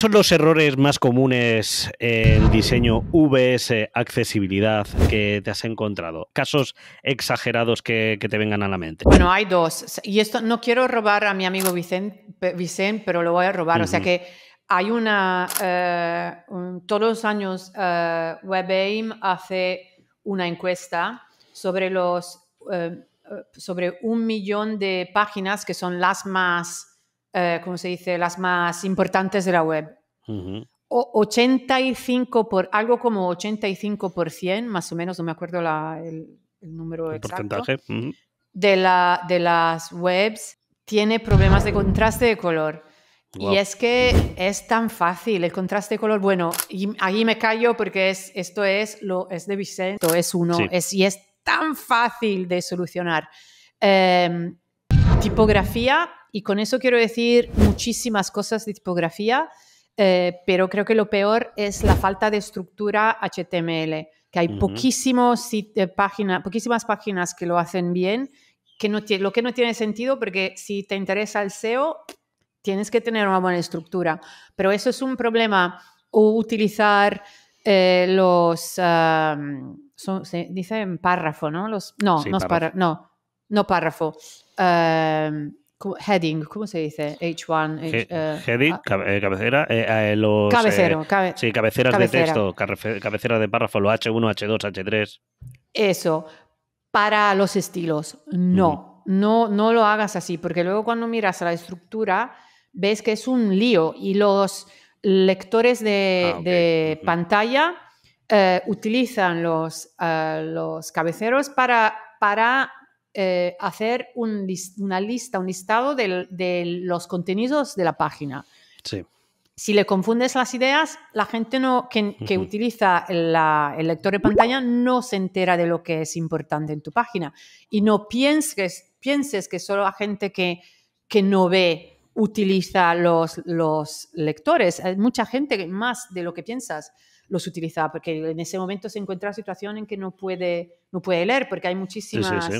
son los errores más comunes en diseño VS accesibilidad que te has encontrado? Casos exagerados que, te vengan a la mente. Bueno, hay dos. Y esto no quiero robar a mi amigo Vicente, Vicent, pero lo voy a robar. O sea que hay una... Eh, todos los años eh, WebAIM hace una encuesta sobre los... Eh, sobre un millón de páginas que son las más eh, como se dice?, las más importantes de la web. o 85 por algo como 85% más o menos no me acuerdo la, el, número el porcentaje. de, la, de las webs tiene problemas de contraste de color y es que es tan fácil el contraste de color bueno y ahí me callo porque es esto es lo es de Vicente es uno es y es tan fácil de solucionar em, tipografía, y con eso quiero decir muchísimas cosas de tipografía, eh, pero creo que lo peor es la falta de estructura HTML, que hay eh, poquísimas páginas que lo hacen bien, que no lo que no tiene sentido porque si te interesa el SEO, tienes que tener una buena estructura, pero eso es un problema o utilizar eh, los... se dice en párrafo, ¿no? Los, no, no, Es párrafo, no, no párrafo. Em, heading, ¿cómo se dice? H1. heading, cabecera. cabecero. sí, cabeceras de texto, cabeceras de párrafo, los H1, H2, H3. Eso. Para los estilos, no. No, no lo hagas así, porque luego cuando miras la estructura, ves que es un lío y los lectores de, ah, pantalla eh, utilizan los, eh, los cabeceros para, para eh, hacer una lista, un listado de, los contenidos de la página. Si le confundes las ideas, la gente no, que, utiliza el lector de pantalla no se entera de lo que es importante en tu página. Y no pienses, pienses que solo la gente que, que no ve utiliza los, los lectores. Hay mucha gente más de lo que piensas los utiliza, porque en ese momento se encuentra en una situación en que no puede, no puede leer, porque hay muchísimas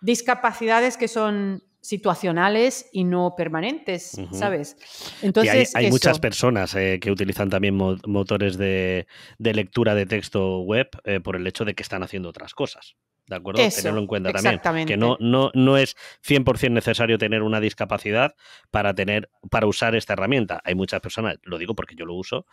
discapacidades que son situacionales y no permanentes, ¿sabes? Entonces, hay, muchas personas eh, que utilizan también motores de, lectura de texto web eh, por el hecho de que están haciendo otras cosas. ¿De acuerdo? Tenerlo en cuenta también. Que no, no, no es 100% necesario tener una discapacidad para, tener, para usar esta herramienta. Hay muchas personas, lo digo porque yo lo uso,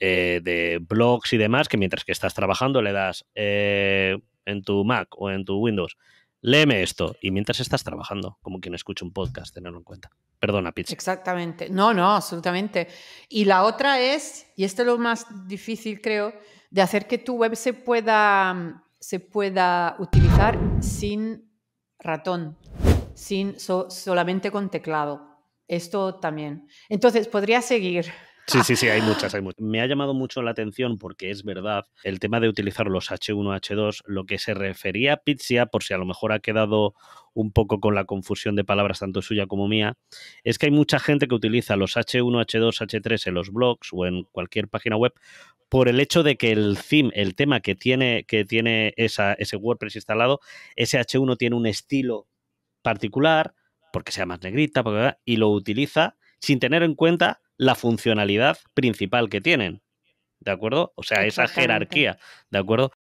eh, de blogs y demás, que mientras que estás trabajando le das en tu Mac o en tu Windows léeme esto. Y mientras estás trabajando, como quien escucha un podcast, tenerlo en cuenta. Perdona, Pizza. Exactamente. No, no, absolutamente. Y la otra es, y esto es lo más difícil, creo, de hacer que tu web se pueda, se pueda utilizar sin ratón, sin, solamente con teclado. Esto también. Entonces, podría seguir. Sí, sí, sí, hay muchas, hay muchas. Me ha llamado mucho la atención porque es verdad el tema de utilizar los H1, H2, lo que se refería a Pizia, por si a lo mejor ha quedado un poco con la confusión de palabras tanto suya como mía, es que hay mucha gente que utiliza los H1, H2, H3 en los blogs o en cualquier página web por el hecho de que el theme, el tema que tiene, que tiene ese WordPress instalado, ese H1 tiene un estilo particular, porque sea más negrita, y lo utiliza sin tener en cuenta la funcionalidad principal que tienen. ¿De acuerdo? O sea, esa jerarquía. ¿De acuerdo?